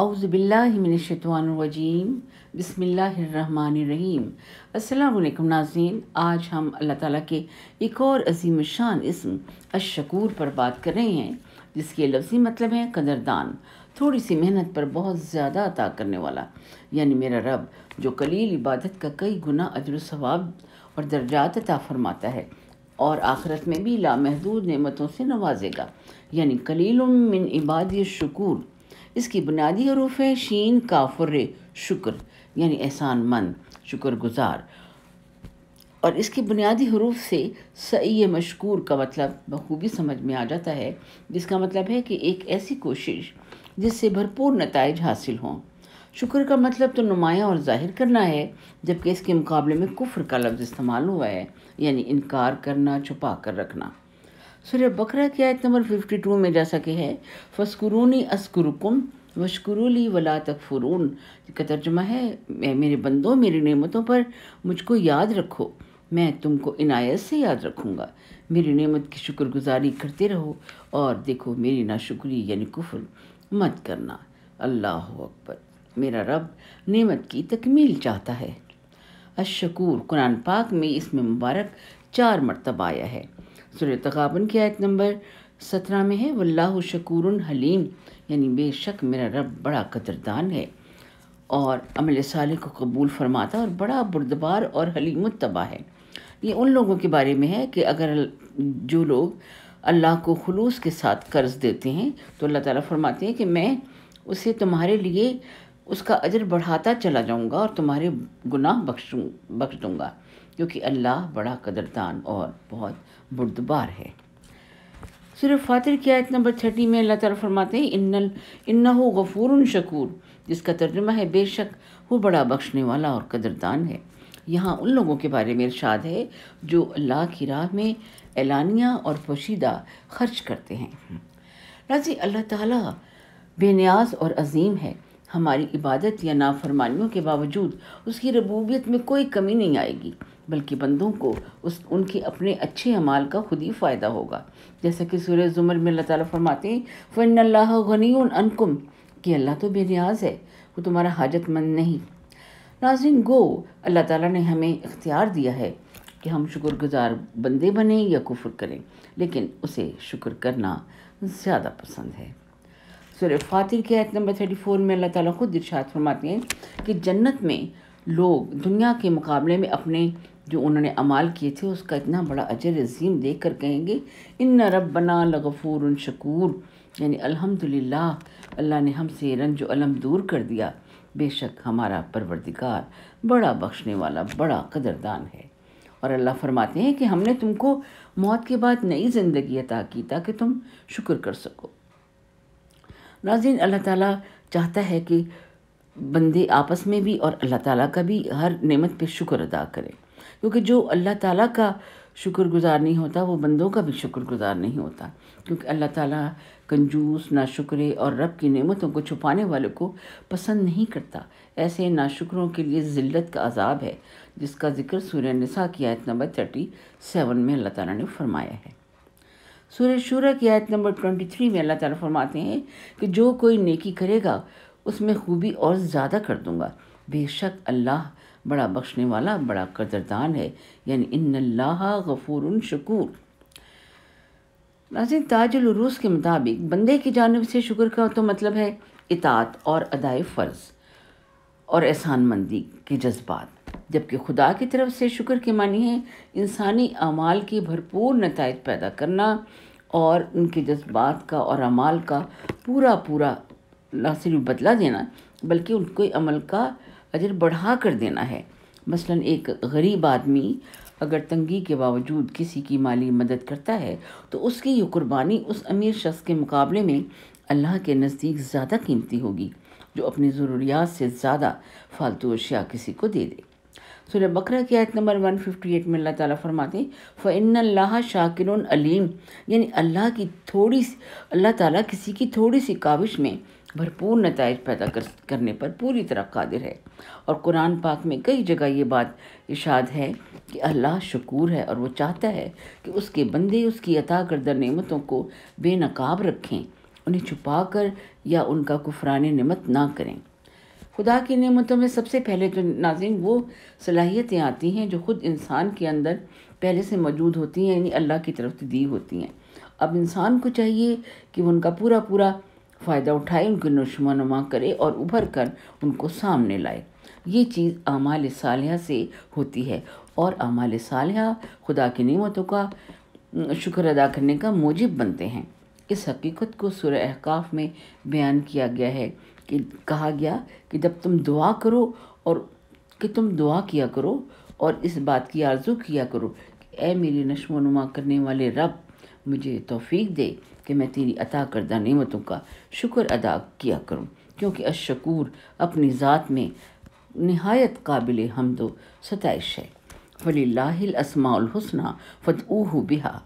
अउज़बिल्लिमिनशतवानरजीम बसमीम अल्लाम नाजीन आज हम अल्लाह ताली के एक और अजीम शान इसम अशकूर पर बात कर रहे हैं जिसके लफ्ज़ी मतलब है कदरदान थोड़ी सी मेहनत पर बहुत ज़्यादा अता करने वाला यानी मेरा रब जो कलील इबादत का कई गुना अजर और दर्जात अता फरमाता है और आखरत में भी लामहदूद नमतों से नवाजेगा यानी कलील इबाद शकूर इसकी बुनियादी हरूफ है शीन काफुर शुक्र यानी एहसान मंद शुक्र गुज़ार और इसके बुनियादी हरूफ से सही मशकूर का मतलब बखूबी समझ में आ जाता है जिसका मतलब है कि एक ऐसी कोशिश जिससे भरपूर नतज हासिल हों शुक्र का मतलब तो नुमाया और जाहिर करना है जबकि इसके मुकाबले में कुफ्र का लफ्ज़ इस्तेमाल हुआ है यानी इनकार करना छुपा कर रखना सूर्य बकरा की आयत नंबर 52 में जा सके है फस्कुरूनी अस्कुरुकुम वशकुरूली वला तकफुरून का तर्जमा है मेरे बंदों मेरी नेमतों पर मुझको याद रखो मैं तुमको इनायत से याद रखूँगा मेरी नेमत की शुक्रगुजारी करते रहो और देखो मेरी नाशुक्री यानी कुफल मत करना अल्लाह अकबर मेरा रब नेमत की तकमील चाहता है अशकूर कुरान पाक में इसमें मुबारक चार मरतब आया है सुरतबन की आयत नंबर सत्रह में है वल्लाह शकूर हलीम यानी बेशक मेरा रब बड़ा कदरदान है और अमल साल को कबूल फरमाता और बड़ा बुरदबार और हलीम तबाह है ये उन लोगों के बारे में है कि अगर जो लोग अल्लाह को खलूस के साथ कर्ज़ देते हैं तो अल्लाह ताला फरमाते हैं कि मैं उसे तुम्हारे लिए उसका अजर बढ़ाता चला जाऊँगा और तुम्हारे गुनाह बख्शूँ बख्श दूँगा क्योंकि अल्लाह बड़ा कदरदान और बहुत बुरदबार है सिर्फ फातिर की आयत नंबर थर्टी में अल्लाह ताला फरमाते हैं इन्नल गफूर शकूर जिसका तर्जुमा है बेशक वो बड़ा बख्शने वाला और कदरदान है यहाँ उन लोगों के बारे में इर्शाद है जो अल्लाह की राह में एलानिया और पोशीदा खर्च करते हैं राजी अल्लाह ताला बेनियाज और अजीम है हमारी इबादत या नाफरमानियों के बावजूद उसकी रबूबियत में कोई कमी नहीं आएगी बल्कि बंदों को उस उनके अपने अच्छे अमाल का खुद ही फ़ायदा होगा जैसा कि सूर्य ज़ुमर में अल्लाह ताला फरमाते हैं फ़न अल्लाह गनी अनकुम कि अल्लाह तो बेनियाज है वो तुम्हारा हाजतमंद नहीं नाजिन गो अल्लाह ताला ने हमें इख्तियार दिया है कि हम शुक्रगुजार बंदे बने या कुफर करें लेकिन उसे शुक्र करना ज़्यादा पसंद है सूर्य फातिर के आयत नंबर थर्टी फोर में अल्लाह ताला खुद इर्शाद फरमाते हैं कि जन्नत में लोग दुनिया के मुकाबले में अपने जो उन्होंने अमाल किए थे उसका इतना बड़ा अजर अजीम देख कर कहेंगे इन रब बना लगफूर शकूर यानी अल्हम्दुलिल्लाह अल्लाह ने हमसे रंज अलम दूर कर दिया बेशक हमारा परवरदिगार बड़ा बख्शने वाला बड़ा कदरदान है और अल्लाह फरमाते हैं कि हमने तुमको मौत के बाद नई ज़िंदगी अता की ताकि तुम शुक्र कर सको नाजिन अल्लाह ताला चाहता है कि बंदे आपस में भी और अल्लाह ताला का भी हर नेमत पे शुक्र अदा करें क्योंकि जो अल्लाह ताला का शुक्रगुजार नहीं होता वो बंदों का भी शुक्रगुजार नहीं होता क्योंकि अल्लाह ताला कंजूस नाशुक्रे और रब की नेमतों को छुपाने वालों को पसंद नहीं करता ऐसे नाशुक्रों के लिए ज़िल्लत का अजाब है जिसका जिक्र सूर्य निसा की आयत नंबर थर्टी सेवन में अल्लाह ताला ने फरमाया है सूर्य शूर की आयत नंबर ट्वेंटी थ्री में अल्लाह ताला फरमाते हैं कि जो कोई नेकी करेगा उसमें खूबी और ज़्यादा कर दूंगा बेशक अल्लाह बड़ा बख्शने वाला बड़ा कदरदान है यानी इन अल्लाह गफूर शकूर नाजिन ताजुल के मुताबिक बंदे की जानब से शुक्र का तो मतलब है इतात और अदाए फ़र्ज़ और एहसानमंदी के जज्बात जबकि खुदा की तरफ से शुक्र के मानी है इंसानी अमाल के भरपूर नतज पैदा करना और उनके जज्बात का और अमाल का पूरा पूरा ना सिर्फ बदला देना बल्कि उनको अमल का अजर बढ़ा कर देना है मसलन एक गरीब आदमी अगर तंगी के बावजूद किसी की माली मदद करता है तो उसकी ये कुर्बानी उस अमीर शख्स के मुकाबले में अल्लाह के नज़दीक ज़्यादा कीमती होगी जो अपनी ज़रूरियात से ज़्यादा फालतू अशिया किसी को दे दे सूर्य बकर की आयत नंबर 158 में अल्लाह ताला फरमाते फ़ैन अल्लाह शाकिर अलीम यानी अल्लाह की थोड़ी सी अल्लाह ताला किसी की थोड़ी सी काविश में भरपूर नतज पैदा कर, करने पर पूरी तरह कादिर है और कुरान पाक में कई जगह ये बात इशाद है कि अल्लाह शकूर है और वो चाहता है कि उसके बंदे उसकी अता करदा नेमतों को बेनकाब रखें उन्हें छुपा कर या उनका कुफरान नमत ना करें खुदा की नियमतों में सबसे पहले तो नाजिन वो सलाहियतें आती हैं जो ख़ुद इंसान के अंदर पहले से मौजूद होती हैं यानी अल्लाह की तरफ से दी होती हैं अब इंसान को चाहिए कि वो उनका पूरा पूरा फ़ायदा उठाए उनकी नशो नुमा करे और उभर कर उनको सामने लाए ये चीज़ अमाल साल से होती है और अमाल साल खुदा की नियमतों का शुक्र अदा करने का मूजब बनते हैं इस हकीकत को सुर अहकाफ में बयान किया गया है कि कहा गया कि जब तुम दुआ करो और कि तुम दुआ किया करो और इस बात की आरज़ू किया करो ए मेरी नशो नुमा करने वाले रब मुझे तोफ़ी दे कि मैं तेरी अता करदा नियमतों का शुक्र अदा किया करूँ क्योंकि अशकूर अपनी ज़ात में नहायत काबिल हमदो सतश है फली लाहिल असमाउल हसना फतऊह बिहा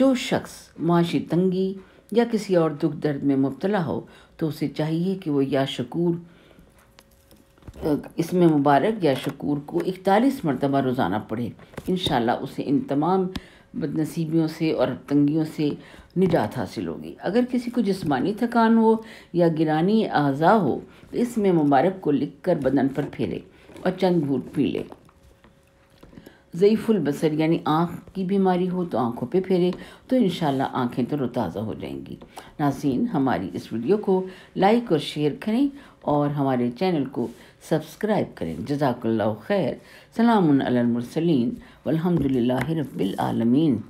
जो शख्स माशी तंगी या किसी और दुख दर्द में मुबतला हो तो उसे चाहिए कि वो या शकूर इसमें मुबारक या शकूर को इकतालीस मरतबा रोज़ाना पढ़े इन उसे इन तमाम बदनसीबियों से और तंगियों से निजात हासिल होगी अगर किसी को जिस्मानी थकान हो या गिरानी अज़ा हो तो इसमें मुबारक को लिख कर बदन पर फेरे और चंद घूट पी लें ज़यीफ़ुल बसर यानी आँख की बीमारी हो तो आँखों पे फेरे तो इन आँखें तो ताज़ा हो जाएंगी नाजीन हमारी इस वीडियो को लाइक और शेयर करें और हमारे चैनल को सब्सक्राइब करें जजाकल्ला खैर सलामसलिन अलमरसलिन रबालमीन